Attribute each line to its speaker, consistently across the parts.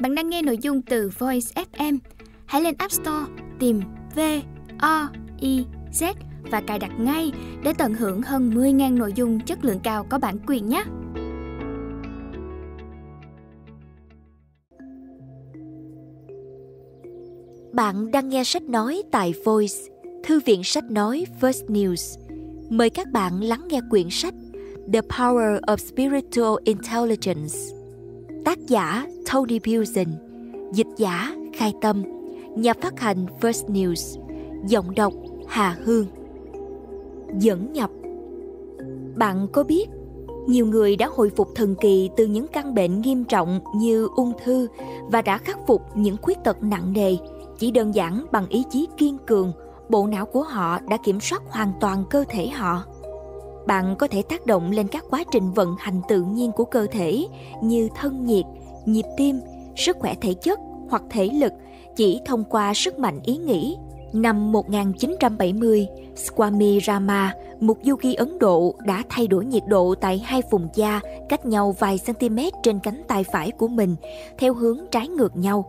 Speaker 1: Bạn đang nghe nội dung từ Voice FM. Hãy lên App Store tìm V O I Z và cài đặt ngay để tận hưởng hơn 10.000 nội dung chất lượng cao có bản quyền nhé. Bạn đang nghe sách nói tại Voice, thư viện sách nói First News. Mời các bạn lắng nghe quyển sách The Power of Spiritual Intelligence tác giả Tony Building, dịch giả Khai Tâm, nhà phát hành First News, giọng đọc Hà Hương. Dẫn nhập Bạn có biết nhiều người đã hồi phục thần kỳ từ những căn bệnh nghiêm trọng như ung thư và đã khắc phục những khuyết tật nặng nề chỉ đơn giản bằng ý chí kiên cường bộ não của họ đã kiểm soát hoàn toàn cơ thể họ bạn có thể tác động lên các quá trình vận hành tự nhiên của cơ thể như thân nhiệt nhịp tim sức khỏe thể chất hoặc thể lực chỉ thông qua sức mạnh ý nghĩ Năm 1970, Swami Rama, một yogi Ấn Độ đã thay đổi nhiệt độ tại hai vùng da cách nhau vài cm trên cánh tay phải của mình theo hướng trái ngược nhau.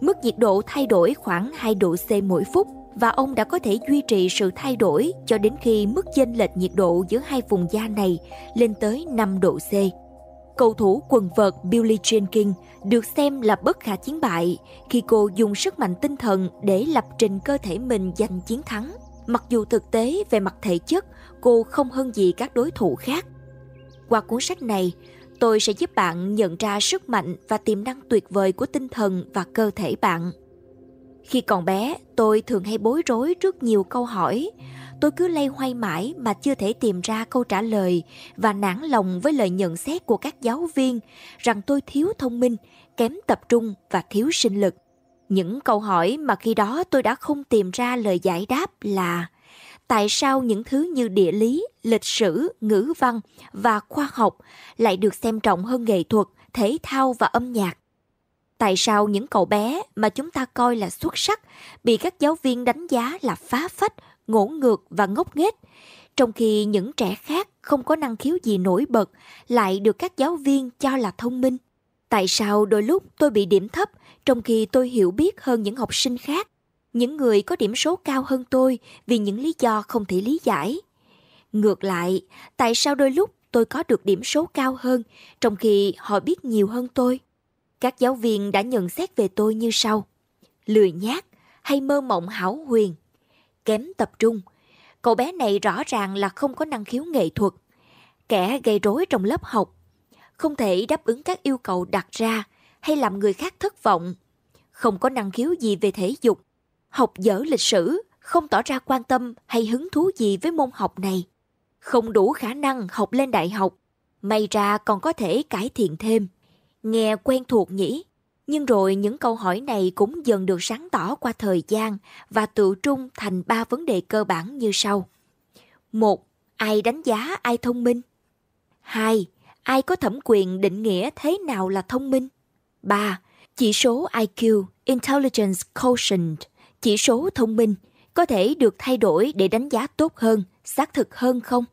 Speaker 1: Mức nhiệt độ thay đổi khoảng 2 độ C mỗi phút và ông đã có thể duy trì sự thay đổi cho đến khi mức chênh lệch nhiệt độ giữa hai vùng da này lên tới 5 độ C. Cầu thủ quần vợt Billie Jean King được xem là bất khả chiến bại khi cô dùng sức mạnh tinh thần để lập trình cơ thể mình giành chiến thắng. Mặc dù thực tế về mặt thể chất, cô không hơn gì các đối thủ khác. Qua cuốn sách này, tôi sẽ giúp bạn nhận ra sức mạnh và tiềm năng tuyệt vời của tinh thần và cơ thể bạn khi còn bé tôi thường hay bối rối trước nhiều câu hỏi tôi cứ lay hoay mãi mà chưa thể tìm ra câu trả lời và nản lòng với lời nhận xét của các giáo viên rằng tôi thiếu thông minh kém tập trung và thiếu sinh lực những câu hỏi mà khi đó tôi đã không tìm ra lời giải đáp là tại sao những thứ như địa lý, lịch sử, ngữ văn và khoa học lại được xem trọng hơn nghệ thuật, thể thao và âm nhạc? Tại sao những cậu bé mà chúng ta coi là xuất sắc bị các giáo viên đánh giá là phá phách, ngỗ ngược và ngốc nghếch, trong khi những trẻ khác không có năng khiếu gì nổi bật lại được các giáo viên cho là thông minh? Tại sao đôi lúc tôi bị điểm thấp trong khi tôi hiểu biết hơn những học sinh khác? những người có điểm số cao hơn tôi vì những lý do không thể lý giải ngược lại tại sao đôi lúc tôi có được điểm số cao hơn trong khi họ biết nhiều hơn tôi các giáo viên đã nhận xét về tôi như sau lười nhác hay mơ mộng hảo huyền kém tập trung cậu bé này rõ ràng là không có năng khiếu nghệ thuật kẻ gây rối trong lớp học không thể đáp ứng các yêu cầu đặt ra hay làm người khác thất vọng không có năng khiếu gì về thể dục học dở lịch sử, không tỏ ra quan tâm hay hứng thú gì với môn học này, không đủ khả năng học lên đại học, may ra còn có thể cải thiện thêm. Nghe quen thuộc nhỉ, nhưng rồi những câu hỏi này cũng dần được sáng tỏ qua thời gian và tự trung thành ba vấn đề cơ bản như sau. một Ai đánh giá ai thông minh? 2. Ai có thẩm quyền định nghĩa thế nào là thông minh? 3. Chỉ số IQ, Intelligence Quotient, chỉ số thông minh có thể được thay đổi để đánh giá tốt hơn, xác thực hơn không?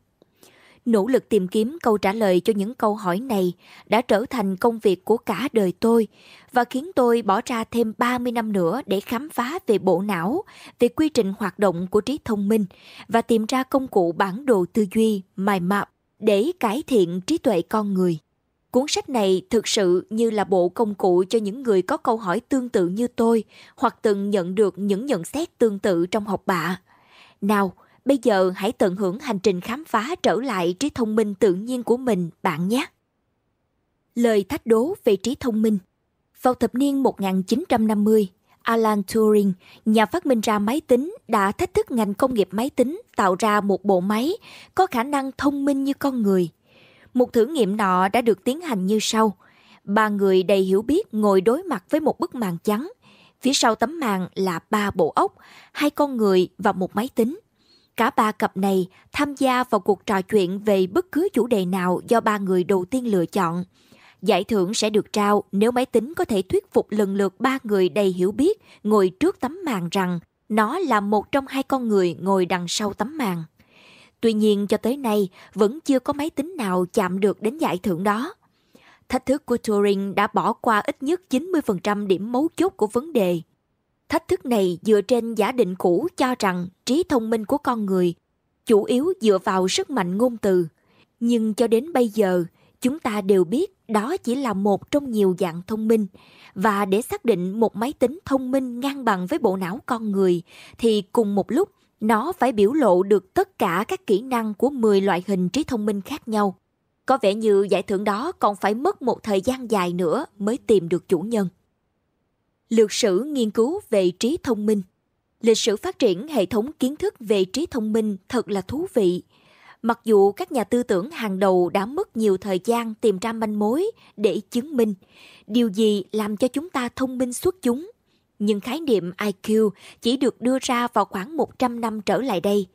Speaker 1: Nỗ lực tìm kiếm câu trả lời cho những câu hỏi này đã trở thành công việc của cả đời tôi và khiến tôi bỏ ra thêm 30 năm nữa để khám phá về bộ não, về quy trình hoạt động của trí thông minh và tìm ra công cụ bản đồ tư duy, mài map để cải thiện trí tuệ con người. Cuốn sách này thực sự như là bộ công cụ cho những người có câu hỏi tương tự như tôi hoặc từng nhận được những nhận xét tương tự trong học bạ. Nào, bây giờ hãy tận hưởng hành trình khám phá trở lại trí thông minh tự nhiên của mình bạn nhé. Lời thách đố về trí thông minh Vào thập niên 1950, Alan Turing, nhà phát minh ra máy tính, đã thách thức ngành công nghiệp máy tính tạo ra một bộ máy có khả năng thông minh như con người – một thử nghiệm nọ đã được tiến hành như sau. Ba người đầy hiểu biết ngồi đối mặt với một bức màn trắng. Phía sau tấm màn là ba bộ ốc, hai con người và một máy tính. Cả ba cặp này tham gia vào cuộc trò chuyện về bất cứ chủ đề nào do ba người đầu tiên lựa chọn. Giải thưởng sẽ được trao nếu máy tính có thể thuyết phục lần lượt ba người đầy hiểu biết ngồi trước tấm màn rằng nó là một trong hai con người ngồi đằng sau tấm màn. Tuy nhiên cho tới nay vẫn chưa có máy tính nào chạm được đến giải thưởng đó. Thách thức của Turing đã bỏ qua ít nhất 90% điểm mấu chốt của vấn đề. Thách thức này dựa trên giả định cũ cho rằng trí thông minh của con người chủ yếu dựa vào sức mạnh ngôn từ. Nhưng cho đến bây giờ, chúng ta đều biết đó chỉ là một trong nhiều dạng thông minh và để xác định một máy tính thông minh ngang bằng với bộ não con người thì cùng một lúc nó phải biểu lộ được tất cả các kỹ năng của 10 loại hình trí thông minh khác nhau. Có vẻ như giải thưởng đó còn phải mất một thời gian dài nữa mới tìm được chủ nhân. Lược sử nghiên cứu về trí thông minh Lịch sử phát triển hệ thống kiến thức về trí thông minh thật là thú vị. Mặc dù các nhà tư tưởng hàng đầu đã mất nhiều thời gian tìm ra manh mối để chứng minh điều gì làm cho chúng ta thông minh xuất chúng nhưng khái niệm IQ chỉ được đưa ra vào khoảng 100 năm trở lại đây.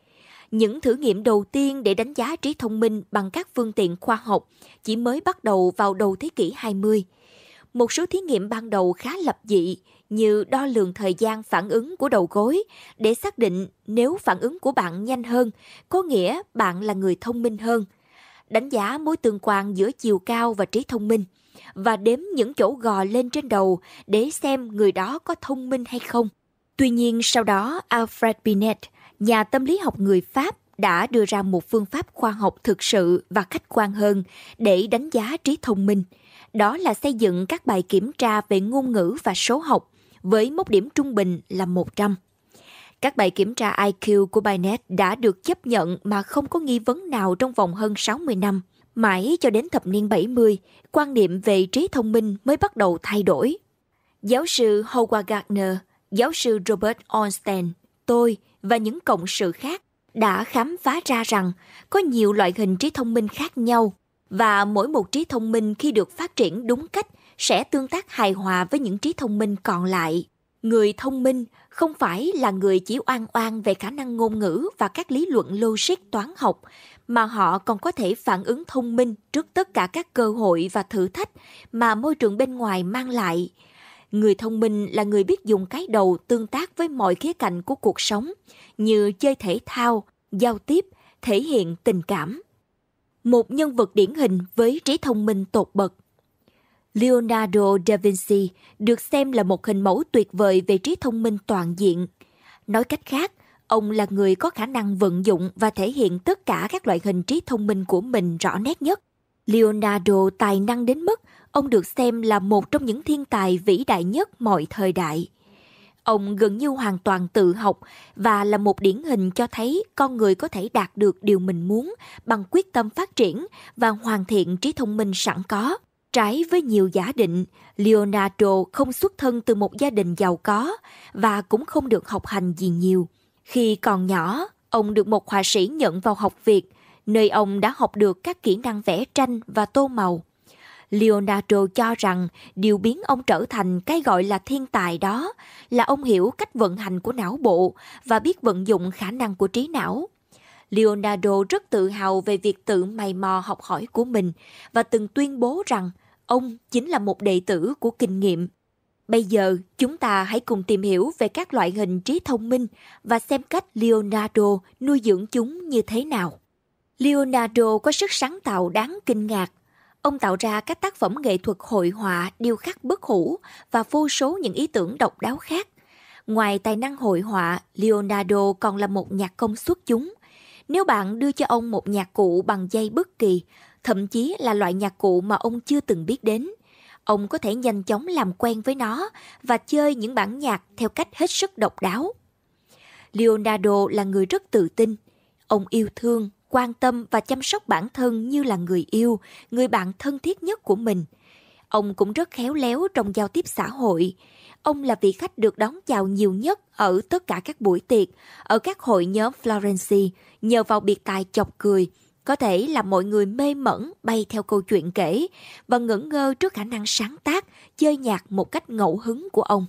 Speaker 1: Những thử nghiệm đầu tiên để đánh giá trí thông minh bằng các phương tiện khoa học chỉ mới bắt đầu vào đầu thế kỷ 20. Một số thí nghiệm ban đầu khá lập dị như đo lường thời gian phản ứng của đầu gối để xác định nếu phản ứng của bạn nhanh hơn, có nghĩa bạn là người thông minh hơn. Đánh giá mối tương quan giữa chiều cao và trí thông minh – và đếm những chỗ gò lên trên đầu để xem người đó có thông minh hay không. Tuy nhiên sau đó Alfred Binet, nhà tâm lý học người Pháp đã đưa ra một phương pháp khoa học thực sự và khách quan hơn để đánh giá trí thông minh. Đó là xây dựng các bài kiểm tra về ngôn ngữ và số học với mốc điểm trung bình là 100. Các bài kiểm tra IQ của Binet đã được chấp nhận mà không có nghi vấn nào trong vòng hơn 60 năm – Mãi cho đến thập niên 70, quan niệm về trí thông minh mới bắt đầu thay đổi. Giáo sư Howard Gardner, giáo sư Robert Ornstein, tôi và những cộng sự khác đã khám phá ra rằng có nhiều loại hình trí thông minh khác nhau và mỗi một trí thông minh khi được phát triển đúng cách sẽ tương tác hài hòa với những trí thông minh còn lại. Người thông minh không phải là người chỉ oan oan về khả năng ngôn ngữ và các lý luận logic toán học mà họ còn có thể phản ứng thông minh trước tất cả các cơ hội và thử thách mà môi trường bên ngoài mang lại người thông minh là người biết dùng cái đầu tương tác với mọi khía cạnh của cuộc sống như chơi thể thao giao tiếp thể hiện tình cảm một nhân vật điển hình với trí thông minh tột bậc leonardo da vinci được xem là một hình mẫu tuyệt vời về trí thông minh toàn diện nói cách khác Ông là người có khả năng vận dụng và thể hiện tất cả các loại hình trí thông minh của mình rõ nét nhất. Leonardo tài năng đến mức ông được xem là một trong những thiên tài vĩ đại nhất mọi thời đại. Ông gần như hoàn toàn tự học và là một điển hình cho thấy con người có thể đạt được điều mình muốn bằng quyết tâm phát triển và hoàn thiện trí thông minh sẵn có. Trái với nhiều giả định, Leonardo không xuất thân từ một gia đình giàu có và cũng không được học hành gì nhiều khi còn nhỏ, ông được một họa sĩ nhận vào học việc, nơi ông đã học được các kỹ năng vẽ tranh và tô màu. Leonardo cho rằng điều biến ông trở thành cái gọi là thiên tài đó là ông hiểu cách vận hành của não bộ và biết vận dụng khả năng của trí não. Leonardo rất tự hào về việc tự mày mò học hỏi của mình và từng tuyên bố rằng ông chính là một đệ tử của kinh nghiệm. Bây giờ, chúng ta hãy cùng tìm hiểu về các loại hình trí thông minh và xem cách Leonardo nuôi dưỡng chúng như thế nào. Leonardo có sức sáng tạo đáng kinh ngạc. Ông tạo ra các tác phẩm nghệ thuật hội họa, điêu khắc bất hủ và vô số những ý tưởng độc đáo khác. Ngoài tài năng hội họa, Leonardo còn là một nhạc công xuất chúng. Nếu bạn đưa cho ông một nhạc cụ bằng dây bất kỳ, thậm chí là loại nhạc cụ mà ông chưa từng biết đến, ông có thể nhanh chóng làm quen với nó và chơi những bản nhạc theo cách hết sức độc đáo. Leonardo là người rất tự tin. Ông yêu thương, quan tâm và chăm sóc bản thân như là người yêu, người bạn thân thiết nhất của mình. Ông cũng rất khéo léo trong giao tiếp xã hội. Ông là vị khách được đón chào nhiều nhất ở tất cả các buổi tiệc, ở các hội nhóm Florence, nhờ vào biệt tài chọc cười, có thể làm mọi người mê mẩn bay theo câu chuyện kể và ngẩn ngơ trước khả năng sáng tác, chơi nhạc một cách ngẫu hứng của ông.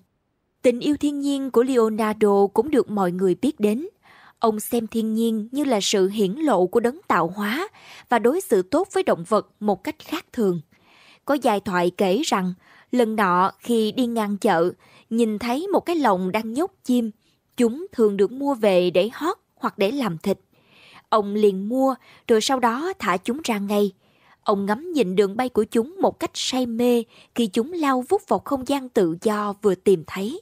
Speaker 1: Tình yêu thiên nhiên của Leonardo cũng được mọi người biết đến. Ông xem thiên nhiên như là sự hiển lộ của đấng tạo hóa và đối xử tốt với động vật một cách khác thường. Có dài thoại kể rằng, lần nọ khi đi ngang chợ, nhìn thấy một cái lồng đang nhốt chim, chúng thường được mua về để hót hoặc để làm thịt Ông liền mua, rồi sau đó thả chúng ra ngay. Ông ngắm nhìn đường bay của chúng một cách say mê khi chúng lao vút vào không gian tự do vừa tìm thấy.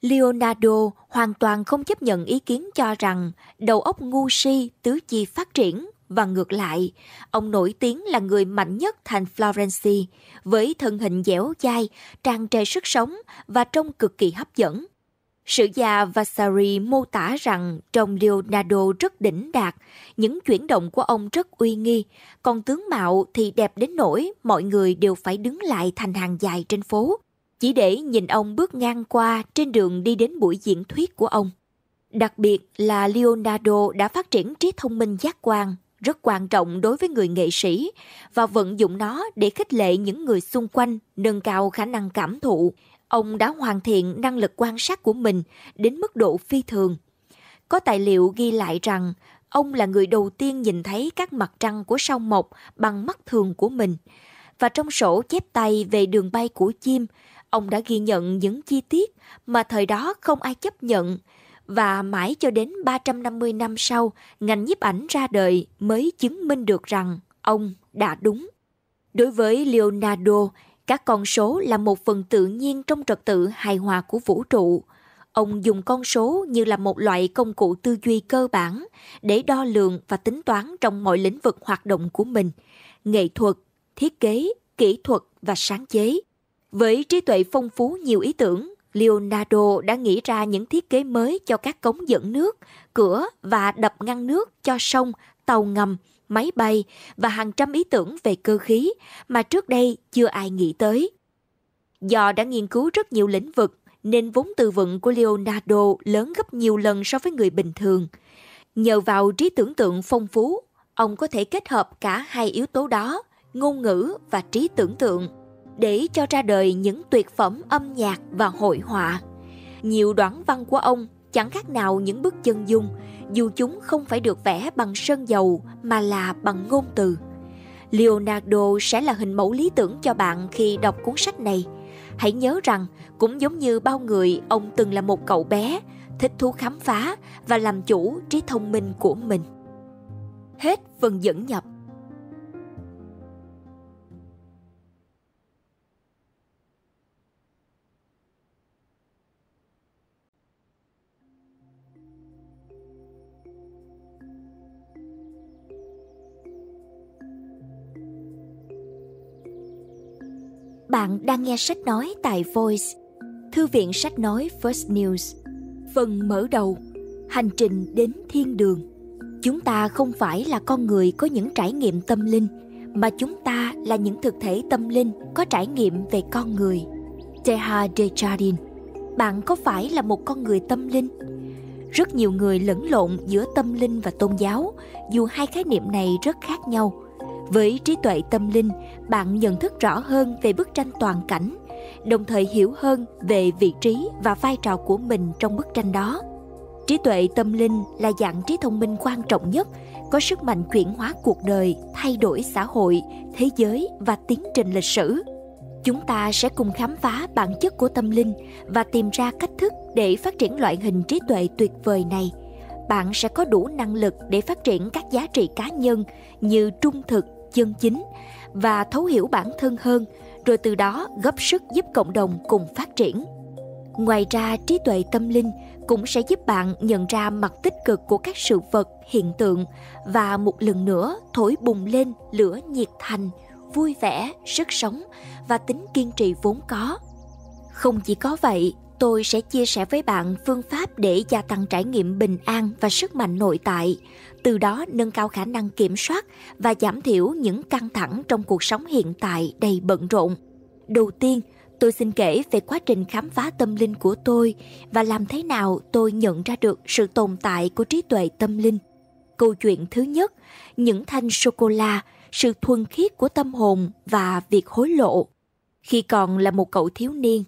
Speaker 1: Leonardo hoàn toàn không chấp nhận ý kiến cho rằng đầu óc ngu si tứ chi phát triển và ngược lại, ông nổi tiếng là người mạnh nhất thành Florence với thân hình dẻo dai, tràn trề sức sống và trông cực kỳ hấp dẫn. Sử gia Vasari mô tả rằng trong Leonardo rất đỉnh đạt, những chuyển động của ông rất uy nghi, còn tướng mạo thì đẹp đến nỗi mọi người đều phải đứng lại thành hàng dài trên phố, chỉ để nhìn ông bước ngang qua trên đường đi đến buổi diễn thuyết của ông. Đặc biệt là Leonardo đã phát triển trí thông minh giác quan rất quan trọng đối với người nghệ sĩ và vận dụng nó để khích lệ những người xung quanh nâng cao khả năng cảm thụ Ông đã hoàn thiện năng lực quan sát của mình đến mức độ phi thường. Có tài liệu ghi lại rằng ông là người đầu tiên nhìn thấy các mặt trăng của sao mộc bằng mắt thường của mình. Và trong sổ chép tay về đường bay của chim, ông đã ghi nhận những chi tiết mà thời đó không ai chấp nhận và mãi cho đến 350 năm sau, ngành nhiếp ảnh ra đời mới chứng minh được rằng ông đã đúng. Đối với Leonardo, các con số là một phần tự nhiên trong trật tự hài hòa của vũ trụ. Ông dùng con số như là một loại công cụ tư duy cơ bản để đo lường và tính toán trong mọi lĩnh vực hoạt động của mình, nghệ thuật, thiết kế, kỹ thuật và sáng chế. Với trí tuệ phong phú nhiều ý tưởng, Leonardo đã nghĩ ra những thiết kế mới cho các cống dẫn nước, cửa và đập ngăn nước cho sông, tàu ngầm, máy bay và hàng trăm ý tưởng về cơ khí mà trước đây chưa ai nghĩ tới. Do đã nghiên cứu rất nhiều lĩnh vực nên vốn từ vựng của Leonardo lớn gấp nhiều lần so với người bình thường. Nhờ vào trí tưởng tượng phong phú, ông có thể kết hợp cả hai yếu tố đó, ngôn ngữ và trí tưởng tượng, để cho ra đời những tuyệt phẩm âm nhạc và hội họa. Nhiều đoạn văn của ông chẳng khác nào những bức chân dung, dù chúng không phải được vẽ bằng sơn dầu mà là bằng ngôn từ. Leonardo sẽ là hình mẫu lý tưởng cho bạn khi đọc cuốn sách này. Hãy nhớ rằng, cũng giống như bao người, ông từng là một cậu bé, thích thú khám phá và làm chủ trí thông minh của mình. Hết phần dẫn nhập. Bạn đang nghe sách nói tại Voice, Thư viện sách nói First News. Phần mở đầu, hành trình đến thiên đường. Chúng ta không phải là con người có những trải nghiệm tâm linh, mà chúng ta là những thực thể tâm linh có trải nghiệm về con người. Teha Dejardin Bạn có phải là một con người tâm linh? Rất nhiều người lẫn lộn giữa tâm linh và tôn giáo, dù hai khái niệm này rất khác nhau – với trí tuệ tâm linh bạn nhận thức rõ hơn về bức tranh toàn cảnh đồng thời hiểu hơn về vị trí và vai trò của mình trong bức tranh đó trí tuệ tâm linh là dạng trí thông minh quan trọng nhất có sức mạnh chuyển hóa cuộc đời thay đổi xã hội thế giới và tiến trình lịch sử chúng ta sẽ cùng khám phá bản chất của tâm linh và tìm ra cách thức để phát triển loại hình trí tuệ tuyệt vời này bạn sẽ có đủ năng lực để phát triển các giá trị cá nhân như trung thực chân chính và thấu hiểu bản thân hơn rồi từ đó góp sức giúp cộng đồng cùng phát triển ngoài ra trí tuệ tâm linh cũng sẽ giúp bạn nhận ra mặt tích cực của các sự vật hiện tượng và một lần nữa thổi bùng lên lửa nhiệt thành vui vẻ sức sống và tính kiên trì vốn có không chỉ có vậy tôi sẽ chia sẻ với bạn phương pháp để gia tăng trải nghiệm bình an và sức mạnh nội tại từ đó nâng cao khả năng kiểm soát và giảm thiểu những căng thẳng trong cuộc sống hiện tại đầy bận rộn đầu tiên tôi xin kể về quá trình khám phá tâm linh của tôi và làm thế nào tôi nhận ra được sự tồn tại của trí tuệ tâm linh câu chuyện thứ nhất những thanh sô cô la sự thuần khiết của tâm hồn và việc hối lộ khi còn là một cậu thiếu niên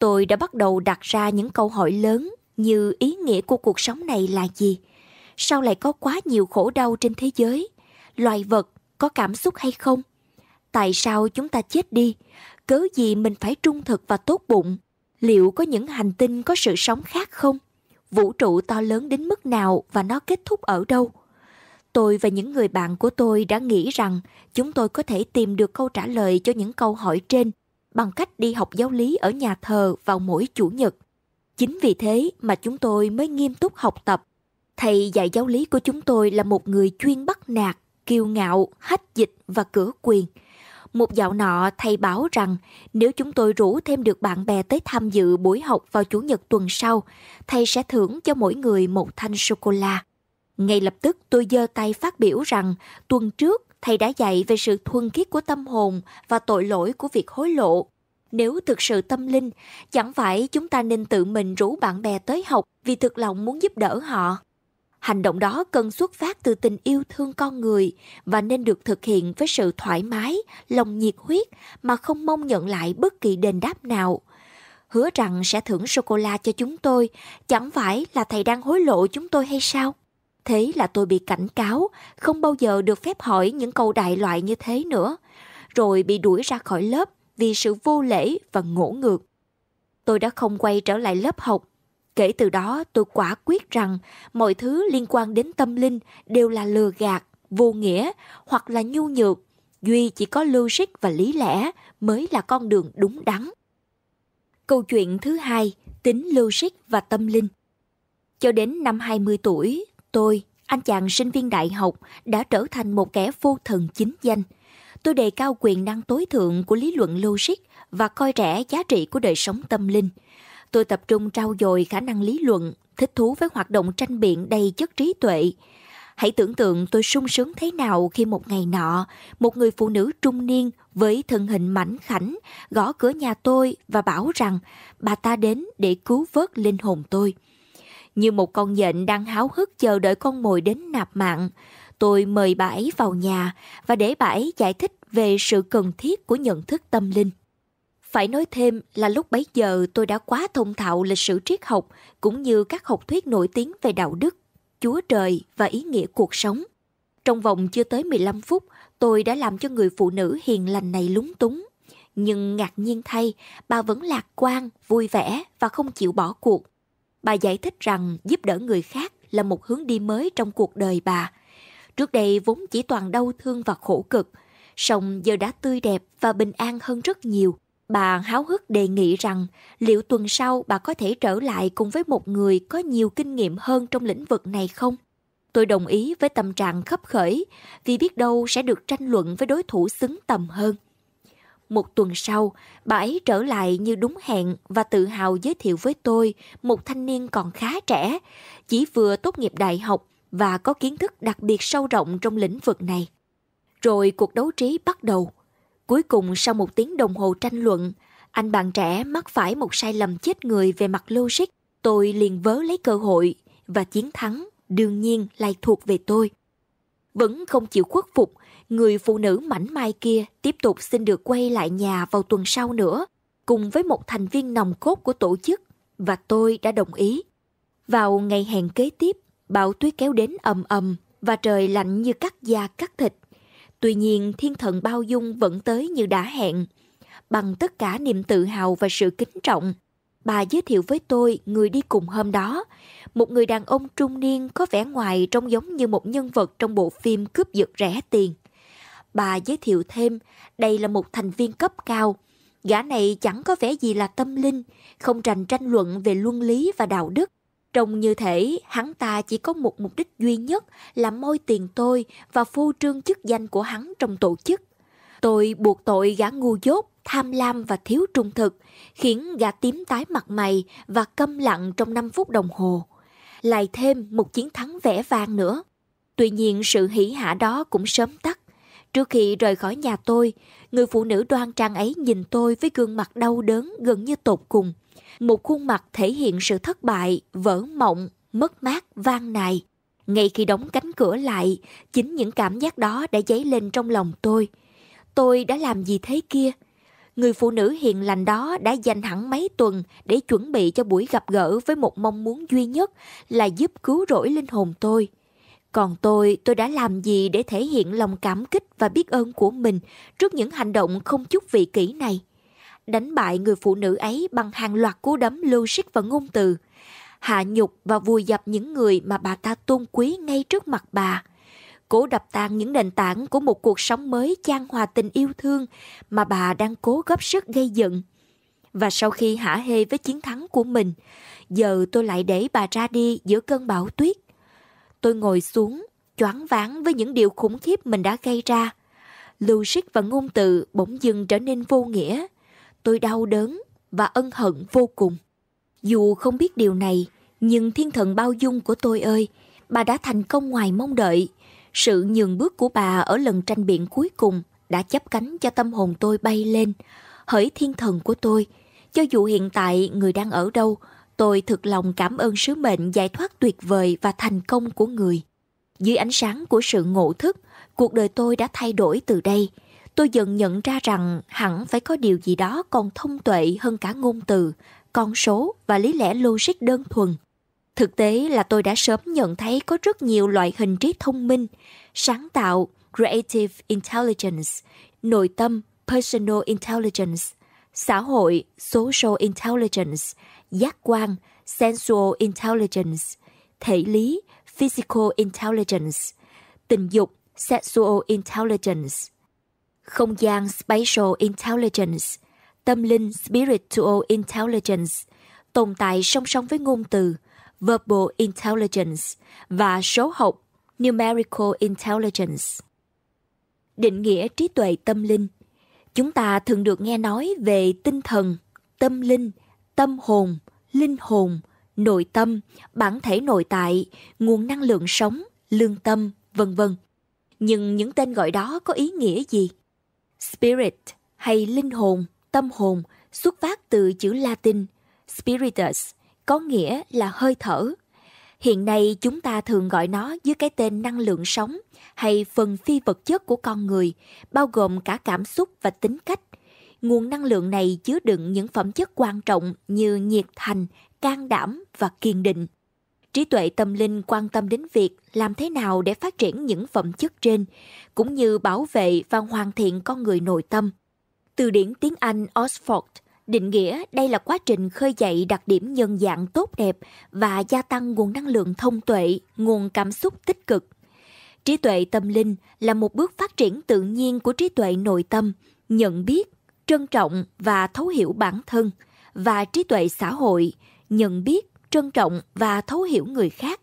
Speaker 1: tôi đã bắt đầu đặt ra những câu hỏi lớn như ý nghĩa của cuộc sống này là gì sao lại có quá nhiều khổ đau trên thế giới loài vật có cảm xúc hay không tại sao chúng ta chết đi cớ gì mình phải trung thực và tốt bụng liệu có những hành tinh có sự sống khác không vũ trụ to lớn đến mức nào và nó kết thúc ở đâu tôi và những người bạn của tôi đã nghĩ rằng chúng tôi có thể tìm được câu trả lời cho những câu hỏi trên bằng cách đi học giáo lý ở nhà thờ vào mỗi chủ nhật. Chính vì thế mà chúng tôi mới nghiêm túc học tập. Thầy dạy giáo lý của chúng tôi là một người chuyên bắt nạt, kiêu ngạo, hách dịch và cửa quyền. Một dạo nọ thầy bảo rằng nếu chúng tôi rủ thêm được bạn bè tới tham dự buổi học vào chủ nhật tuần sau, thầy sẽ thưởng cho mỗi người một thanh sô cô la. Ngay lập tức tôi giơ tay phát biểu rằng tuần trước Thầy đã dạy về sự thuần khiết của tâm hồn và tội lỗi của việc hối lộ. Nếu thực sự tâm linh, chẳng phải chúng ta nên tự mình rủ bạn bè tới học vì thực lòng muốn giúp đỡ họ. Hành động đó cần xuất phát từ tình yêu thương con người và nên được thực hiện với sự thoải mái, lòng nhiệt huyết mà không mong nhận lại bất kỳ đền đáp nào. Hứa rằng sẽ thưởng sô cô la cho chúng tôi, chẳng phải là thầy đang hối lộ chúng tôi hay sao? Thế là tôi bị cảnh cáo, không bao giờ được phép hỏi những câu đại loại như thế nữa, rồi bị đuổi ra khỏi lớp vì sự vô lễ và ngỗ ngược. Tôi đã không quay trở lại lớp học. Kể từ đó tôi quả quyết rằng mọi thứ liên quan đến tâm linh đều là lừa gạt, vô nghĩa hoặc là nhu nhược. Duy chỉ có logic và lý lẽ mới là con đường đúng đắn. Câu chuyện thứ hai, tính logic và tâm linh. Cho đến năm 20 tuổi, Tôi, anh chàng sinh viên đại học, đã trở thành một kẻ vô thần chính danh. Tôi đề cao quyền năng tối thượng của lý luận logic và coi rẻ giá trị của đời sống tâm linh. Tôi tập trung trau dồi khả năng lý luận, thích thú với hoạt động tranh biện đầy chất trí tuệ. Hãy tưởng tượng tôi sung sướng thế nào khi một ngày nọ, một người phụ nữ trung niên với thân hình mảnh khảnh gõ cửa nhà tôi và bảo rằng bà ta đến để cứu vớt linh hồn tôi như một con nhện đang háo hức chờ đợi con mồi đến nạp mạng. Tôi mời bà ấy vào nhà và để bà ấy giải thích về sự cần thiết của nhận thức tâm linh. Phải nói thêm là lúc bấy giờ tôi đã quá thông thạo lịch sử triết học cũng như các học thuyết nổi tiếng về đạo đức, Chúa trời và ý nghĩa cuộc sống. Trong vòng chưa tới 15 phút, tôi đã làm cho người phụ nữ hiền lành này lúng túng. Nhưng ngạc nhiên thay, bà vẫn lạc quan, vui vẻ và không chịu bỏ cuộc bà giải thích rằng giúp đỡ người khác là một hướng đi mới trong cuộc đời bà. Trước đây vốn chỉ toàn đau thương và khổ cực, song giờ đã tươi đẹp và bình an hơn rất nhiều. Bà háo hức đề nghị rằng liệu tuần sau bà có thể trở lại cùng với một người có nhiều kinh nghiệm hơn trong lĩnh vực này không? Tôi đồng ý với tâm trạng khấp khởi vì biết đâu sẽ được tranh luận với đối thủ xứng tầm hơn. Một tuần sau, bà ấy trở lại như đúng hẹn và tự hào giới thiệu với tôi một thanh niên còn khá trẻ, chỉ vừa tốt nghiệp đại học và có kiến thức đặc biệt sâu rộng trong lĩnh vực này. Rồi cuộc đấu trí bắt đầu. Cuối cùng sau một tiếng đồng hồ tranh luận, anh bạn trẻ mắc phải một sai lầm chết người về mặt logic. Tôi liền vớ lấy cơ hội và chiến thắng đương nhiên lại thuộc về tôi. Vẫn không chịu khuất phục, người phụ nữ mảnh mai kia tiếp tục xin được quay lại nhà vào tuần sau nữa, cùng với một thành viên nòng cốt của tổ chức, và tôi đã đồng ý. Vào ngày hẹn kế tiếp, bão tuyết kéo đến ầm ầm và trời lạnh như cắt da cắt thịt. Tuy nhiên, thiên thần bao dung vẫn tới như đã hẹn. Bằng tất cả niềm tự hào và sự kính trọng, bà giới thiệu với tôi người đi cùng hôm đó, một người đàn ông trung niên có vẻ ngoài trông giống như một nhân vật trong bộ phim cướp giật rẻ tiền. Bà giới thiệu thêm, đây là một thành viên cấp cao. Gã này chẳng có vẻ gì là tâm linh, không rành tranh luận về luân lý và đạo đức. Trông như thể hắn ta chỉ có một mục đích duy nhất là moi tiền tôi và phô trương chức danh của hắn trong tổ chức. Tôi buộc tội gã ngu dốt, tham lam và thiếu trung thực, khiến gã tím tái mặt mày và câm lặng trong 5 phút đồng hồ. Lại thêm một chiến thắng vẻ vang nữa. Tuy nhiên sự hỉ hả đó cũng sớm tắt. Trước khi rời khỏi nhà tôi, người phụ nữ đoan trang ấy nhìn tôi với gương mặt đau đớn gần như tột cùng. Một khuôn mặt thể hiện sự thất bại, vỡ mộng, mất mát, vang nài. Ngay khi đóng cánh cửa lại, chính những cảm giác đó đã dấy lên trong lòng tôi. Tôi đã làm gì thế kia? Người phụ nữ hiền lành đó đã dành hẳn mấy tuần để chuẩn bị cho buổi gặp gỡ với một mong muốn duy nhất là giúp cứu rỗi linh hồn tôi. Còn tôi, tôi đã làm gì để thể hiện lòng cảm kích và biết ơn của mình trước những hành động không chút vị kỷ này? Đánh bại người phụ nữ ấy bằng hàng loạt cú đấm logic và ngôn từ. Hạ nhục và vùi dập những người mà bà ta tôn quý ngay trước mặt bà. Cố đập tan những nền tảng của một cuộc sống mới chan hòa tình yêu thương mà bà đang cố góp sức gây dựng. Và sau khi hả hê với chiến thắng của mình, giờ tôi lại để bà ra đi giữa cơn bão tuyết – tôi ngồi xuống, choáng váng với những điều khủng khiếp mình đã gây ra. Logic và ngôn từ bỗng dưng trở nên vô nghĩa. Tôi đau đớn và ân hận vô cùng. Dù không biết điều này, nhưng thiên thần bao dung của tôi ơi, bà đã thành công ngoài mong đợi. Sự nhường bước của bà ở lần tranh biện cuối cùng đã chấp cánh cho tâm hồn tôi bay lên. Hỡi thiên thần của tôi, cho dù hiện tại người đang ở đâu, Tôi thực lòng cảm ơn sứ mệnh giải thoát tuyệt vời và thành công của người. Dưới ánh sáng của sự ngộ thức, cuộc đời tôi đã thay đổi từ đây. Tôi dần nhận ra rằng hẳn phải có điều gì đó còn thông tuệ hơn cả ngôn từ, con số và lý lẽ logic đơn thuần. Thực tế là tôi đã sớm nhận thấy có rất nhiều loại hình trí thông minh, sáng tạo, creative intelligence, nội tâm, personal intelligence xã hội social intelligence, giác quan sensual intelligence, thể lý physical intelligence, tình dục sexual intelligence, không gian spatial intelligence, tâm linh spiritual intelligence tồn tại song song với ngôn từ verbal intelligence và số học numerical intelligence. Định nghĩa trí tuệ tâm linh – chúng ta thường được nghe nói về tinh thần tâm linh tâm hồn linh hồn nội tâm bản thể nội tại nguồn năng lượng sống lương tâm vân vân nhưng những tên gọi đó có ý nghĩa gì spirit hay linh hồn tâm hồn xuất phát từ chữ latin spiritus có nghĩa là hơi thở Hiện nay chúng ta thường gọi nó dưới cái tên năng lượng sống hay phần phi vật chất của con người, bao gồm cả cảm xúc và tính cách. Nguồn năng lượng này chứa đựng những phẩm chất quan trọng như nhiệt thành, can đảm và kiên định. Trí tuệ tâm linh quan tâm đến việc làm thế nào để phát triển những phẩm chất trên, cũng như bảo vệ và hoàn thiện con người nội tâm. Từ điển tiếng Anh Oxford – Định nghĩa đây là quá trình khơi dậy đặc điểm nhân dạng tốt đẹp và gia tăng nguồn năng lượng thông tuệ, nguồn cảm xúc tích cực. Trí tuệ tâm linh là một bước phát triển tự nhiên của trí tuệ nội tâm, nhận biết, trân trọng và thấu hiểu bản thân và trí tuệ xã hội, nhận biết, trân trọng và thấu hiểu người khác.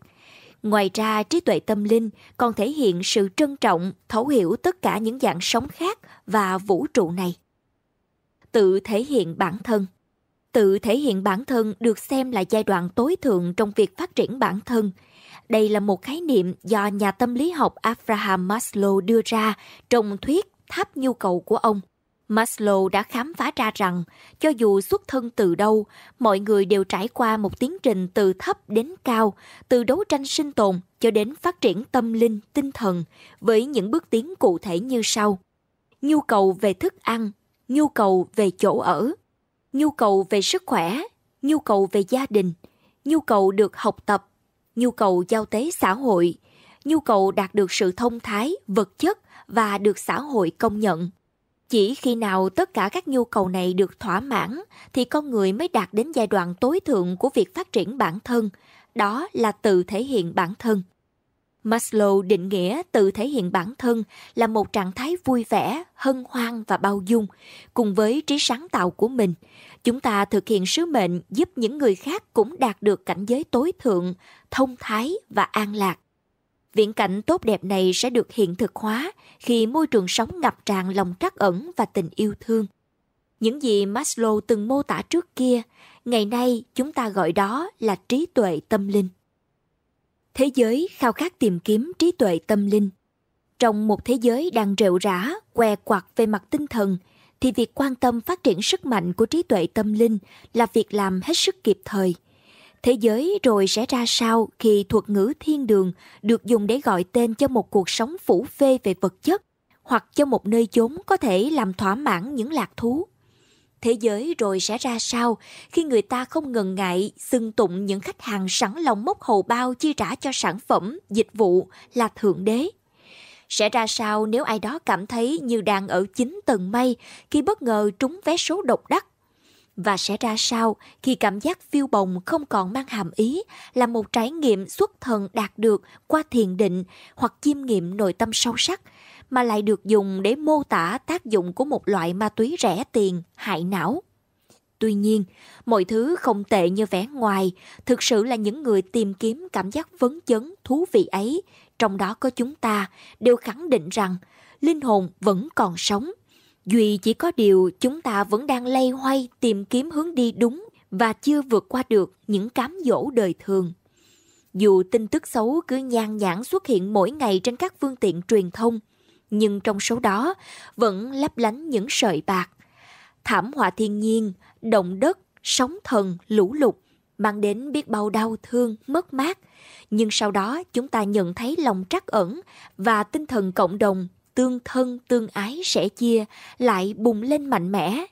Speaker 1: Ngoài ra, trí tuệ tâm linh còn thể hiện sự trân trọng, thấu hiểu tất cả những dạng sống khác và vũ trụ này tự thể hiện bản thân tự thể hiện bản thân được xem là giai đoạn tối thượng trong việc phát triển bản thân đây là một khái niệm do nhà tâm lý học abraham maslow đưa ra trong thuyết tháp nhu cầu của ông maslow đã khám phá ra rằng cho dù xuất thân từ đâu mọi người đều trải qua một tiến trình từ thấp đến cao từ đấu tranh sinh tồn cho đến phát triển tâm linh tinh thần với những bước tiến cụ thể như sau nhu cầu về thức ăn nhu cầu về chỗ ở nhu cầu về sức khỏe nhu cầu về gia đình nhu cầu được học tập nhu cầu giao tế xã hội nhu cầu đạt được sự thông thái vật chất và được xã hội công nhận chỉ khi nào tất cả các nhu cầu này được thỏa mãn thì con người mới đạt đến giai đoạn tối thượng của việc phát triển bản thân đó là tự thể hiện bản thân Maslow định nghĩa tự thể hiện bản thân là một trạng thái vui vẻ, hân hoan và bao dung. Cùng với trí sáng tạo của mình, chúng ta thực hiện sứ mệnh giúp những người khác cũng đạt được cảnh giới tối thượng, thông thái và an lạc. Viễn cảnh tốt đẹp này sẽ được hiện thực hóa khi môi trường sống ngập tràn lòng trắc ẩn và tình yêu thương. Những gì Maslow từng mô tả trước kia, ngày nay chúng ta gọi đó là trí tuệ tâm linh thế giới khao khát tìm kiếm trí tuệ tâm linh trong một thế giới đang rệu rã què quặt về mặt tinh thần thì việc quan tâm phát triển sức mạnh của trí tuệ tâm linh là việc làm hết sức kịp thời thế giới rồi sẽ ra sao khi thuật ngữ thiên đường được dùng để gọi tên cho một cuộc sống phủ phê về vật chất hoặc cho một nơi chốn có thể làm thỏa mãn những lạc thú thế giới rồi sẽ ra sao khi người ta không ngần ngại xưng tụng những khách hàng sẵn lòng móc hầu bao chi trả cho sản phẩm, dịch vụ là thượng đế. Sẽ ra sao nếu ai đó cảm thấy như đang ở chính tầng mây khi bất ngờ trúng vé số độc đắc? Và sẽ ra sao khi cảm giác phiêu bồng không còn mang hàm ý là một trải nghiệm xuất thần đạt được qua thiền định hoặc chiêm nghiệm nội tâm sâu sắc – mà lại được dùng để mô tả tác dụng của một loại ma túy rẻ tiền, hại não. Tuy nhiên, mọi thứ không tệ như vẻ ngoài, thực sự là những người tìm kiếm cảm giác vấn chấn, thú vị ấy, trong đó có chúng ta, đều khẳng định rằng linh hồn vẫn còn sống. Duy chỉ có điều chúng ta vẫn đang lay hoay tìm kiếm hướng đi đúng và chưa vượt qua được những cám dỗ đời thường. Dù tin tức xấu cứ nhan nhãn xuất hiện mỗi ngày trên các phương tiện truyền thông, nhưng trong số đó vẫn lấp lánh những sợi bạc. Thảm họa thiên nhiên, động đất, sóng thần, lũ lụt mang đến biết bao đau thương, mất mát. Nhưng sau đó chúng ta nhận thấy lòng trắc ẩn và tinh thần cộng đồng tương thân tương ái sẻ chia lại bùng lên mạnh mẽ.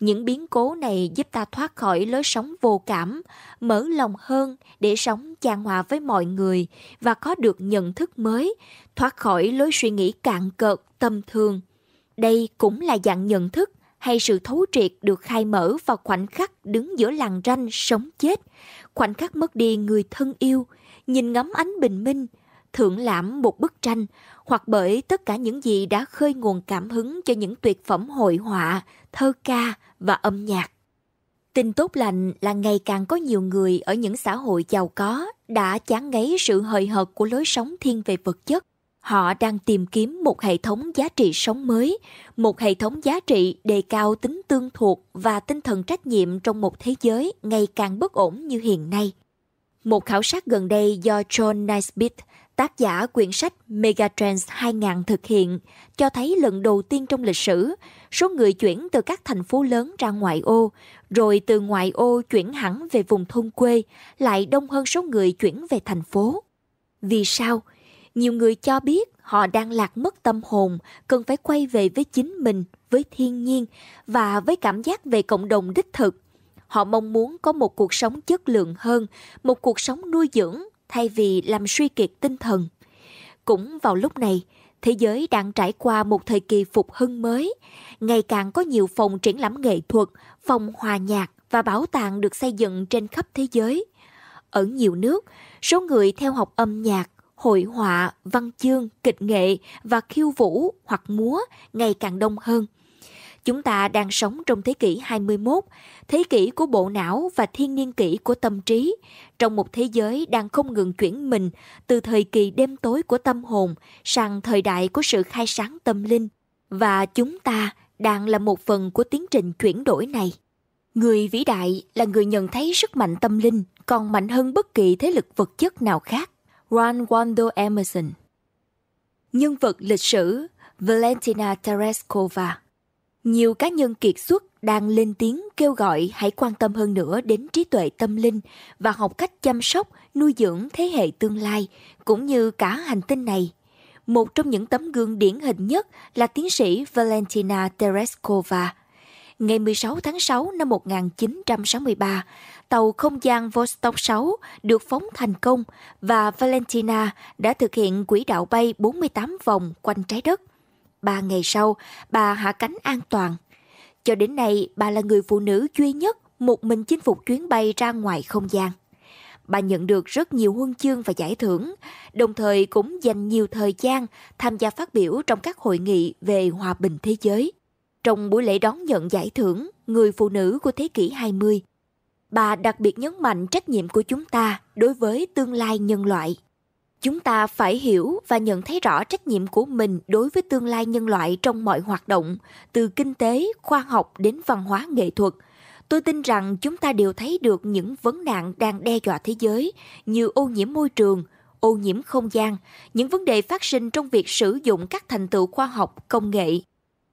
Speaker 1: Những biến cố này giúp ta thoát khỏi lối sống vô cảm, mở lòng hơn để sống chan hòa với mọi người và có được nhận thức mới thoát khỏi lối suy nghĩ cạn cợt, tâm thường. Đây cũng là dạng nhận thức hay sự thấu triệt được khai mở vào khoảnh khắc đứng giữa làng ranh sống chết, khoảnh khắc mất đi người thân yêu, nhìn ngắm ánh bình minh, thưởng lãm một bức tranh hoặc bởi tất cả những gì đã khơi nguồn cảm hứng cho những tuyệt phẩm hội họa, thơ ca và âm nhạc. Tin tốt lành là ngày càng có nhiều người ở những xã hội giàu có đã chán ngấy sự hời hợt của lối sống thiên về vật chất họ đang tìm kiếm một hệ thống giá trị sống mới một hệ thống giá trị đề cao tính tương thuộc và tinh thần trách nhiệm trong một thế giới ngày càng bất ổn như hiện nay một khảo sát gần đây do john nisbet tác giả quyển sách megatrends 2000 thực hiện cho thấy lần đầu tiên trong lịch sử số người chuyển từ các thành phố lớn ra ngoại ô rồi từ ngoại ô chuyển hẳn về vùng thôn quê lại đông hơn số người chuyển về thành phố vì sao nhiều người cho biết họ đang lạc mất tâm hồn, cần phải quay về với chính mình, với thiên nhiên và với cảm giác về cộng đồng đích thực. Họ mong muốn có một cuộc sống chất lượng hơn, một cuộc sống nuôi dưỡng thay vì làm suy kiệt tinh thần. Cũng vào lúc này, thế giới đang trải qua một thời kỳ phục hưng mới. Ngày càng có nhiều phòng triển lãm nghệ thuật, phòng hòa nhạc và bảo tàng được xây dựng trên khắp thế giới. Ở nhiều nước, số người theo học âm nhạc hội họa, văn chương, kịch nghệ và khiêu vũ hoặc múa ngày càng đông hơn. Chúng ta đang sống trong thế kỷ 21, thế kỷ của bộ não và thiên niên kỷ của tâm trí, trong một thế giới đang không ngừng chuyển mình từ thời kỳ đêm tối của tâm hồn sang thời đại của sự khai sáng tâm linh và chúng ta đang là một phần của tiến trình chuyển đổi này. Người vĩ đại là người nhận thấy sức mạnh tâm linh còn mạnh hơn bất kỳ thế lực vật chất nào khác Ron Waldo Emerson Nhân vật lịch sử Valentina Tereskova Nhiều cá nhân kiệt xuất đang lên tiếng kêu gọi hãy quan tâm hơn nữa đến trí tuệ tâm linh và học cách chăm sóc, nuôi dưỡng thế hệ tương lai, cũng như cả hành tinh này. Một trong những tấm gương điển hình nhất là tiến sĩ Valentina Tereskova. Ngày 16 tháng 6 năm 1963, tàu không gian Vostok 6 được phóng thành công và Valentina đã thực hiện quỹ đạo bay 48 vòng quanh trái đất. Ba ngày sau, bà hạ cánh an toàn. Cho đến nay, bà là người phụ nữ duy nhất một mình chinh phục chuyến bay ra ngoài không gian. Bà nhận được rất nhiều huân chương và giải thưởng, đồng thời cũng dành nhiều thời gian tham gia phát biểu trong các hội nghị về hòa bình thế giới. Trong buổi lễ đón nhận giải thưởng Người phụ nữ của thế kỷ 20, bà đặc biệt nhấn mạnh trách nhiệm của chúng ta đối với tương lai nhân loại chúng ta phải hiểu và nhận thấy rõ trách nhiệm của mình đối với tương lai nhân loại trong mọi hoạt động từ kinh tế khoa học đến văn hóa nghệ thuật tôi tin rằng chúng ta đều thấy được những vấn nạn đang đe dọa thế giới như ô nhiễm môi trường ô nhiễm không gian những vấn đề phát sinh trong việc sử dụng các thành tựu khoa học công nghệ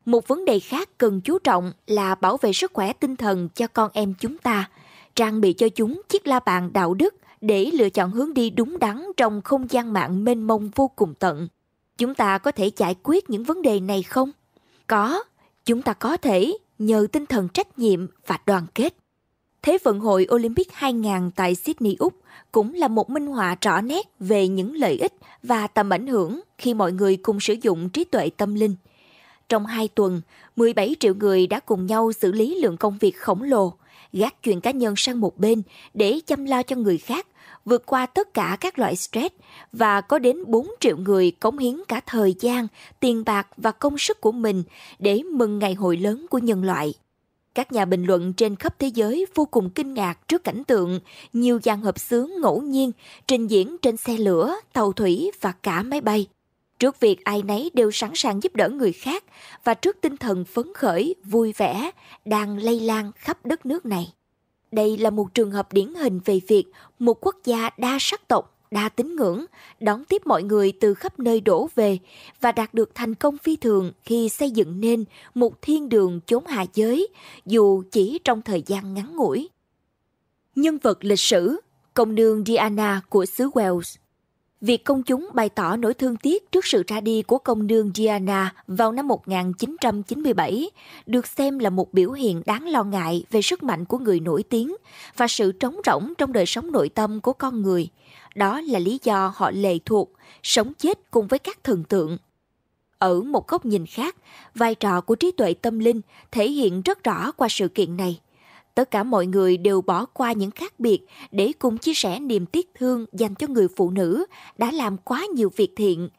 Speaker 1: một vấn đề khác cần chú trọng là bảo vệ sức khỏe tinh thần cho con em chúng ta trang bị cho chúng chiếc la bàn đạo đức để lựa chọn hướng đi đúng đắn trong không gian mạng mênh mông vô cùng tận. Chúng ta có thể giải quyết những vấn đề này không? Có, chúng ta có thể nhờ tinh thần trách nhiệm và đoàn kết. Thế vận hội Olympic 2000 tại Sydney Úc cũng là một minh họa rõ nét về những lợi ích và tầm ảnh hưởng khi mọi người cùng sử dụng trí tuệ tâm linh. Trong hai tuần, 17 triệu người đã cùng nhau xử lý lượng công việc khổng lồ gác chuyện cá nhân sang một bên để chăm lo cho người khác, vượt qua tất cả các loại stress và có đến 4 triệu người cống hiến cả thời gian, tiền bạc và công sức của mình để mừng ngày hội lớn của nhân loại. Các nhà bình luận trên khắp thế giới vô cùng kinh ngạc trước cảnh tượng nhiều dàn hợp xướng ngẫu nhiên trình diễn trên xe lửa, tàu thủy và cả máy bay. Trước việc ai nấy đều sẵn sàng giúp đỡ người khác và trước tinh thần phấn khởi, vui vẻ đang lây lan khắp đất nước này. Đây là một trường hợp điển hình về việc một quốc gia đa sắc tộc, đa tín ngưỡng đón tiếp mọi người từ khắp nơi đổ về và đạt được thành công phi thường khi xây dựng nên một thiên đường chốn hạ giới dù chỉ trong thời gian ngắn ngủi. Nhân vật lịch sử, công nương Diana của xứ Wales việc công chúng bày tỏ nỗi thương tiếc trước sự ra đi của công nương Diana vào năm 1997 được xem là một biểu hiện đáng lo ngại về sức mạnh của người nổi tiếng và sự trống rỗng trong đời sống nội tâm của con người. Đó là lý do họ lệ thuộc, sống chết cùng với các thần tượng. Ở một góc nhìn khác, vai trò của trí tuệ tâm linh thể hiện rất rõ qua sự kiện này. Tất cả mọi người đều bỏ qua những khác biệt để cùng chia sẻ niềm tiếc thương dành cho người phụ nữ đã làm quá nhiều việc thiện,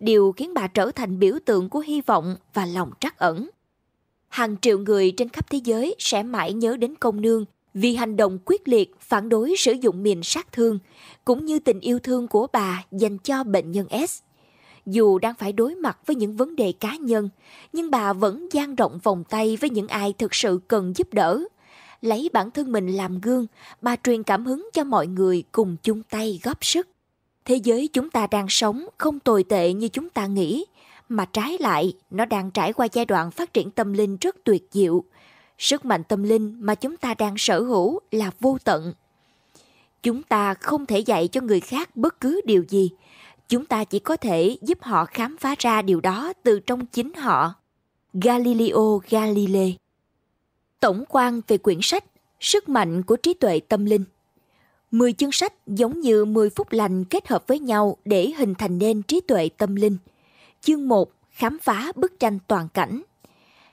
Speaker 1: điều khiến bà trở thành biểu tượng của hy vọng và lòng trắc ẩn. Hàng triệu người trên khắp thế giới sẽ mãi nhớ đến công nương vì hành động quyết liệt phản đối sử dụng miền sát thương, cũng như tình yêu thương của bà dành cho bệnh nhân S. Dù đang phải đối mặt với những vấn đề cá nhân, nhưng bà vẫn dang rộng vòng tay với những ai thực sự cần giúp đỡ – lấy bản thân mình làm gương, bà truyền cảm hứng cho mọi người cùng chung tay góp sức. Thế giới chúng ta đang sống không tồi tệ như chúng ta nghĩ, mà trái lại, nó đang trải qua giai đoạn phát triển tâm linh rất tuyệt diệu. Sức mạnh tâm linh mà chúng ta đang sở hữu là vô tận. Chúng ta không thể dạy cho người khác bất cứ điều gì, chúng ta chỉ có thể giúp họ khám phá ra điều đó từ trong chính họ. Galileo Galilei Tổng quan về quyển sách Sức mạnh của trí tuệ tâm linh 10 chương sách giống như 10 phút lành kết hợp với nhau để hình thành nên trí tuệ tâm linh. Chương 1 Khám phá bức tranh toàn cảnh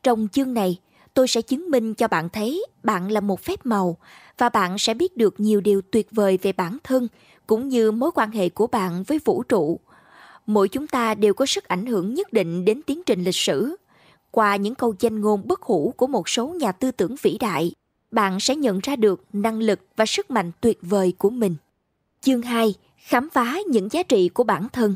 Speaker 1: Trong chương này, tôi sẽ chứng minh cho bạn thấy bạn là một phép màu và bạn sẽ biết được nhiều điều tuyệt vời về bản thân cũng như mối quan hệ của bạn với vũ trụ. Mỗi chúng ta đều có sức ảnh hưởng nhất định đến tiến trình lịch sử qua những câu danh ngôn bất hủ của một số nhà tư tưởng vĩ đại, bạn sẽ nhận ra được năng lực và sức mạnh tuyệt vời của mình. Chương 2. Khám phá những giá trị của bản thân.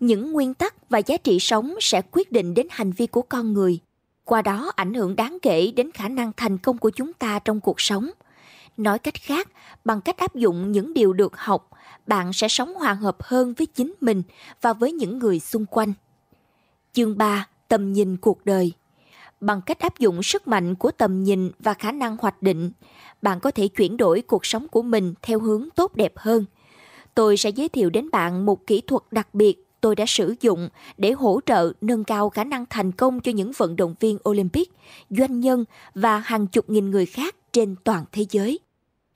Speaker 1: Những nguyên tắc và giá trị sống sẽ quyết định đến hành vi của con người, qua đó ảnh hưởng đáng kể đến khả năng thành công của chúng ta trong cuộc sống. Nói cách khác, bằng cách áp dụng những điều được học, bạn sẽ sống hòa hợp hơn với chính mình và với những người xung quanh. Chương 3 tầm nhìn cuộc đời bằng cách áp dụng sức mạnh của tầm nhìn và khả năng hoạch định bạn có thể chuyển đổi cuộc sống của mình theo hướng tốt đẹp hơn tôi sẽ giới thiệu đến bạn một kỹ thuật đặc biệt tôi đã sử dụng để hỗ trợ nâng cao khả năng thành công cho những vận động viên Olympic, doanh nhân và hàng chục nghìn người khác trên toàn thế giới.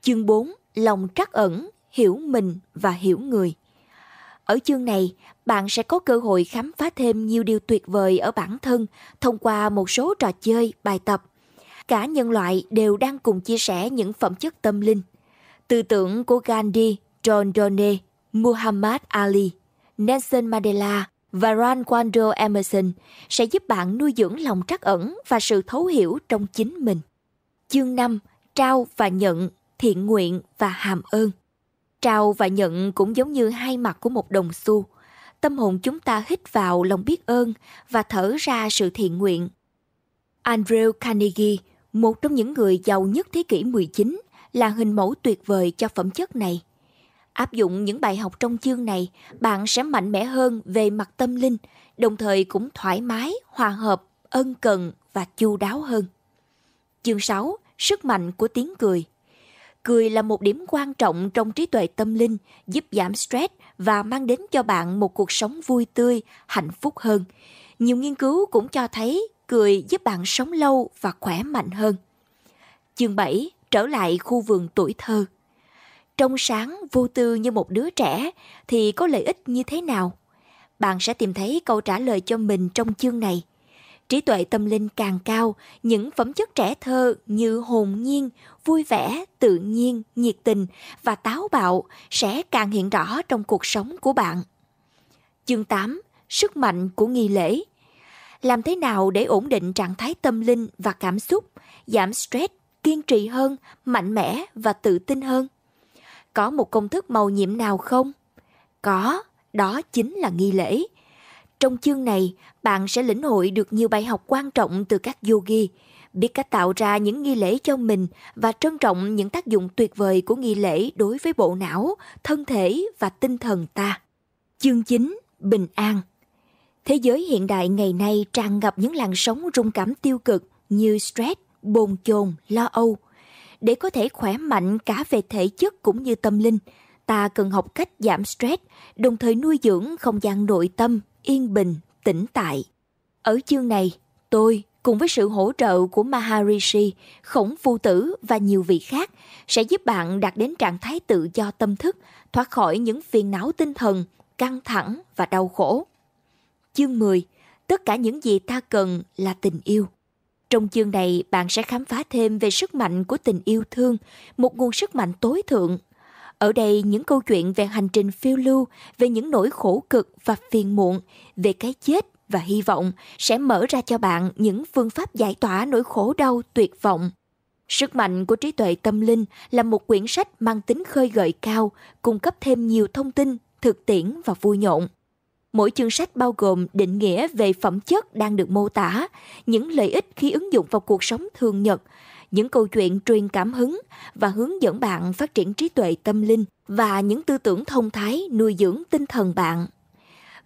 Speaker 1: Chương 4: Lòng trắc ẩn, hiểu mình và hiểu người. Ở chương này, bạn sẽ có cơ hội khám phá thêm nhiều điều tuyệt vời ở bản thân thông qua một số trò chơi, bài tập. Cả nhân loại đều đang cùng chia sẻ những phẩm chất tâm linh. Tư tưởng của Gandhi, John Donne, Muhammad Ali, Nelson Mandela và Ron Waldo Emerson sẽ giúp bạn nuôi dưỡng lòng trắc ẩn và sự thấu hiểu trong chính mình. Chương 5. Trao và nhận, thiện nguyện và hàm ơn. Trao và nhận cũng giống như hai mặt của một đồng xu. Tâm hồn chúng ta hít vào lòng biết ơn và thở ra sự thiện nguyện. Andrew Carnegie, một trong những người giàu nhất thế kỷ 19, là hình mẫu tuyệt vời cho phẩm chất này. Áp dụng những bài học trong chương này, bạn sẽ mạnh mẽ hơn về mặt tâm linh, đồng thời cũng thoải mái, hòa hợp, ân cần và chu đáo hơn. Chương 6: Sức mạnh của tiếng cười cười là một điểm quan trọng trong trí tuệ tâm linh giúp giảm stress và mang đến cho bạn một cuộc sống vui tươi hạnh phúc hơn nhiều nghiên cứu cũng cho thấy cười giúp bạn sống lâu và khỏe mạnh hơn chương 7 trở lại khu vườn tuổi thơ trong sáng vô tư như một đứa trẻ thì có lợi ích như thế nào bạn sẽ tìm thấy câu trả lời cho mình trong chương này trí tuệ tâm linh càng cao những phẩm chất trẻ thơ như hồn nhiên vui vẻ tự nhiên nhiệt tình và táo bạo sẽ càng hiện rõ trong cuộc sống của bạn chương 8 sức mạnh của nghi lễ làm thế nào để ổn định trạng thái tâm linh và cảm xúc giảm stress kiên trì hơn mạnh mẽ và tự tin hơn có một công thức màu nhiệm nào không có đó chính là nghi lễ trong chương này, bạn sẽ lĩnh hội được nhiều bài học quan trọng từ các yogi, biết cách tạo ra những nghi lễ cho mình và trân trọng những tác dụng tuyệt vời của nghi lễ đối với bộ não, thân thể và tinh thần ta. Chương 9. Bình an Thế giới hiện đại ngày nay tràn ngập những làn sóng rung cảm tiêu cực như stress, bồn chồn, lo âu. Để có thể khỏe mạnh cả về thể chất cũng như tâm linh, ta cần học cách giảm stress, đồng thời nuôi dưỡng không gian nội tâm yên bình, tĩnh tại. Ở chương này, tôi cùng với sự hỗ trợ của Maharishi, khổng phu tử và nhiều vị khác sẽ giúp bạn đạt đến trạng thái tự do tâm thức, thoát khỏi những phiền não tinh thần, căng thẳng và đau khổ. Chương 10. Tất cả những gì ta cần là tình yêu. Trong chương này, bạn sẽ khám phá thêm về sức mạnh của tình yêu thương, một nguồn sức mạnh tối thượng ở đây những câu chuyện về hành trình phiêu lưu, về những nỗi khổ cực và phiền muộn, về cái chết và hy vọng sẽ mở ra cho bạn những phương pháp giải tỏa nỗi khổ đau tuyệt vọng. Sức mạnh của trí tuệ tâm linh là một quyển sách mang tính khơi gợi cao, cung cấp thêm nhiều thông tin, thực tiễn và vui nhộn. Mỗi chương sách bao gồm định nghĩa về phẩm chất đang được mô tả, những lợi ích khi ứng dụng vào cuộc sống thường nhật, những câu chuyện truyền cảm hứng và hướng dẫn bạn phát triển trí tuệ tâm linh và những tư tưởng thông thái nuôi dưỡng tinh thần bạn.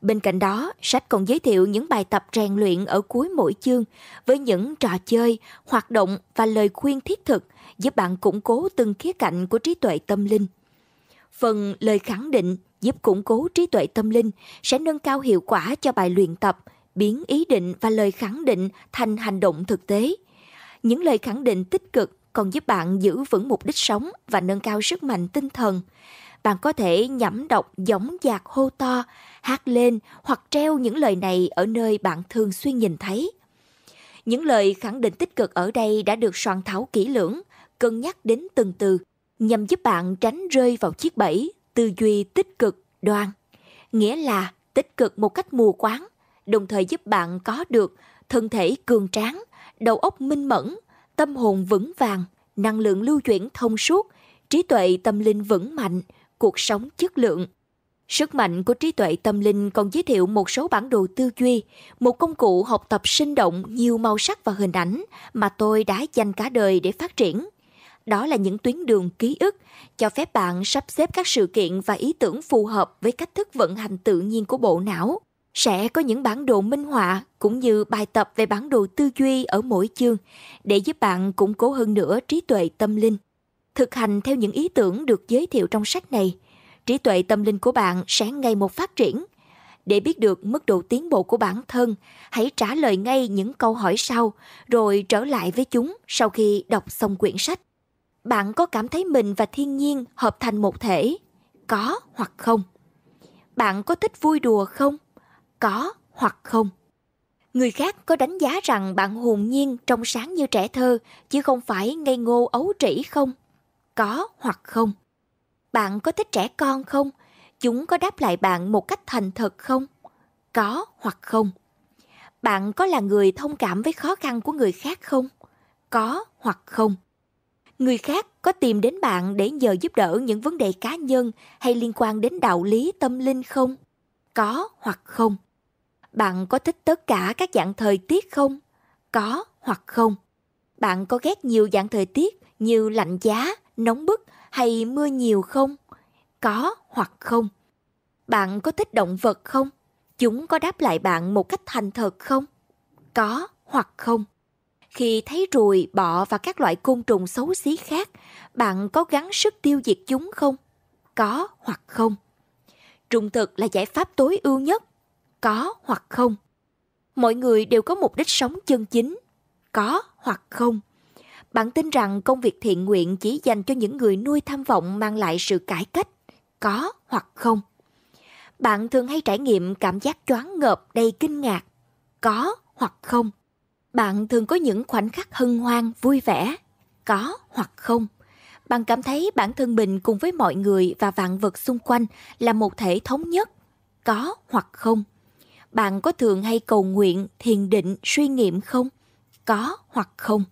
Speaker 1: Bên cạnh đó, sách còn giới thiệu những bài tập rèn luyện ở cuối mỗi chương với những trò chơi, hoạt động và lời khuyên thiết thực giúp bạn củng cố từng khía cạnh của trí tuệ tâm linh. Phần lời khẳng định giúp củng cố trí tuệ tâm linh sẽ nâng cao hiệu quả cho bài luyện tập, biến ý định và lời khẳng định thành hành động thực tế, những lời khẳng định tích cực còn giúp bạn giữ vững mục đích sống và nâng cao sức mạnh tinh thần. Bạn có thể nhẩm đọc giống dạc hô to, hát lên hoặc treo những lời này ở nơi bạn thường xuyên nhìn thấy. Những lời khẳng định tích cực ở đây đã được soạn thảo kỹ lưỡng, cân nhắc đến từng từ, nhằm giúp bạn tránh rơi vào chiếc bẫy tư duy tích cực đoan, nghĩa là tích cực một cách mù quáng, đồng thời giúp bạn có được thân thể cường tráng, đầu óc minh mẫn, tâm hồn vững vàng, năng lượng lưu chuyển thông suốt, trí tuệ tâm linh vững mạnh, cuộc sống chất lượng. Sức mạnh của trí tuệ tâm linh còn giới thiệu một số bản đồ tư duy, một công cụ học tập sinh động nhiều màu sắc và hình ảnh mà tôi đã dành cả đời để phát triển. Đó là những tuyến đường ký ức cho phép bạn sắp xếp các sự kiện và ý tưởng phù hợp với cách thức vận hành tự nhiên của bộ não sẽ có những bản đồ minh họa cũng như bài tập về bản đồ tư duy ở mỗi chương để giúp bạn củng cố hơn nữa trí tuệ tâm linh. Thực hành theo những ý tưởng được giới thiệu trong sách này, trí tuệ tâm linh của bạn sẽ ngày một phát triển. Để biết được mức độ tiến bộ của bản thân, hãy trả lời ngay những câu hỏi sau rồi trở lại với chúng sau khi đọc xong quyển sách. Bạn có cảm thấy mình và thiên nhiên hợp thành một thể? Có hoặc không? Bạn có thích vui đùa không? có hoặc không. Người khác có đánh giá rằng bạn hồn nhiên trong sáng như trẻ thơ, chứ không phải ngây ngô ấu trĩ không? Có hoặc không? Bạn có thích trẻ con không? Chúng có đáp lại bạn một cách thành thật không? Có hoặc không? Bạn có là người thông cảm với khó khăn của người khác không? Có hoặc không? Người khác có tìm đến bạn để nhờ giúp đỡ những vấn đề cá nhân hay liên quan đến đạo lý tâm linh không? Có hoặc không? Bạn có thích tất cả các dạng thời tiết không? Có hoặc không? Bạn có ghét nhiều dạng thời tiết như lạnh giá, nóng bức hay mưa nhiều không? Có hoặc không? Bạn có thích động vật không? Chúng có đáp lại bạn một cách thành thật không? Có hoặc không? Khi thấy ruồi, bọ và các loại côn trùng xấu xí khác, bạn có gắng sức tiêu diệt chúng không? Có hoặc không? Trung thực là giải pháp tối ưu nhất có hoặc không mọi người đều có mục đích sống chân chính có hoặc không bạn tin rằng công việc thiện nguyện chỉ dành cho những người nuôi tham vọng mang lại sự cải cách có hoặc không bạn thường hay trải nghiệm cảm giác choáng ngợp đầy kinh ngạc có hoặc không bạn thường có những khoảnh khắc hân hoan vui vẻ có hoặc không bạn cảm thấy bản thân mình cùng với mọi người và vạn vật xung quanh là một thể thống nhất có hoặc không bạn có thường hay cầu nguyện, thiền định, suy nghiệm không? Có hoặc không?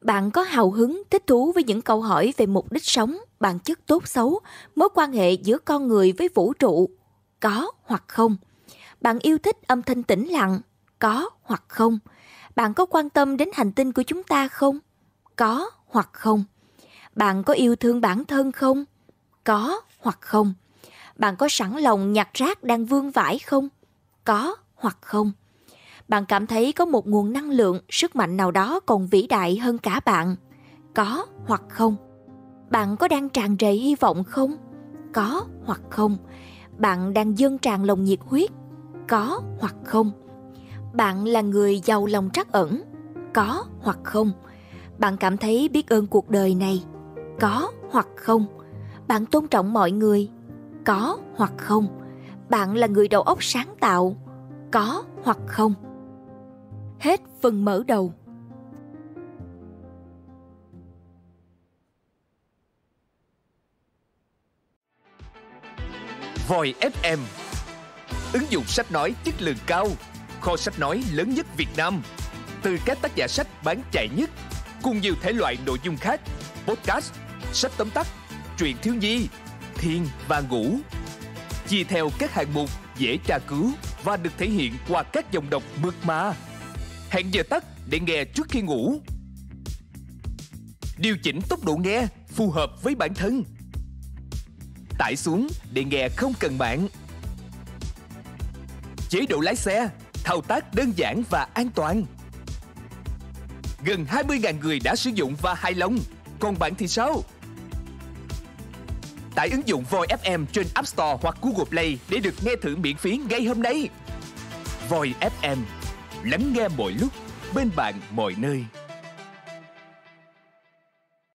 Speaker 1: Bạn có hào hứng, thích thú với những câu hỏi về mục đích sống, bản chất tốt xấu, mối quan hệ giữa con người với vũ trụ? Có hoặc không? Bạn yêu thích âm thanh tĩnh lặng? Có hoặc không? Bạn có quan tâm đến hành tinh của chúng ta không? Có hoặc không? Bạn có yêu thương bản thân không? Có hoặc không? Bạn có sẵn lòng nhặt rác đang vương vãi không? có hoặc không bạn cảm thấy có một nguồn năng lượng sức mạnh nào đó còn vĩ đại hơn cả bạn có hoặc không bạn có đang tràn đầy hy vọng không có hoặc không bạn đang dâng tràn lòng nhiệt huyết có hoặc không bạn là người giàu lòng trắc ẩn có hoặc không bạn cảm thấy biết ơn cuộc đời này có hoặc không bạn tôn trọng mọi người có hoặc không bạn là người đầu óc sáng tạo có hoặc không hết phần mở đầu Voi FM Ứng dụng sách nói chất lượng cao Kho sách nói lớn nhất Việt Nam Từ các tác giả sách bán chạy nhất Cùng nhiều thể loại nội dung khác Podcast, sách tóm tắt, truyện thiếu nhi, thiên và ngủ chia theo các hạng mục dễ tra cứu và được thể hiện qua các dòng đọc mượt mà. Hẹn giờ tắt để nghe trước khi ngủ. Điều chỉnh tốc độ nghe phù hợp với bản thân. Tải xuống để nghe không cần mạng. Chế độ lái xe, thao tác đơn giản và an toàn. Gần 20.000 người đã sử dụng và hài lòng. Còn bạn thì sao? tải ứng dụng Voi FM trên App Store hoặc Google Play để được nghe thử miễn phí ngay hôm nay. Voi FM, lắng nghe mọi lúc, bên bạn mọi nơi.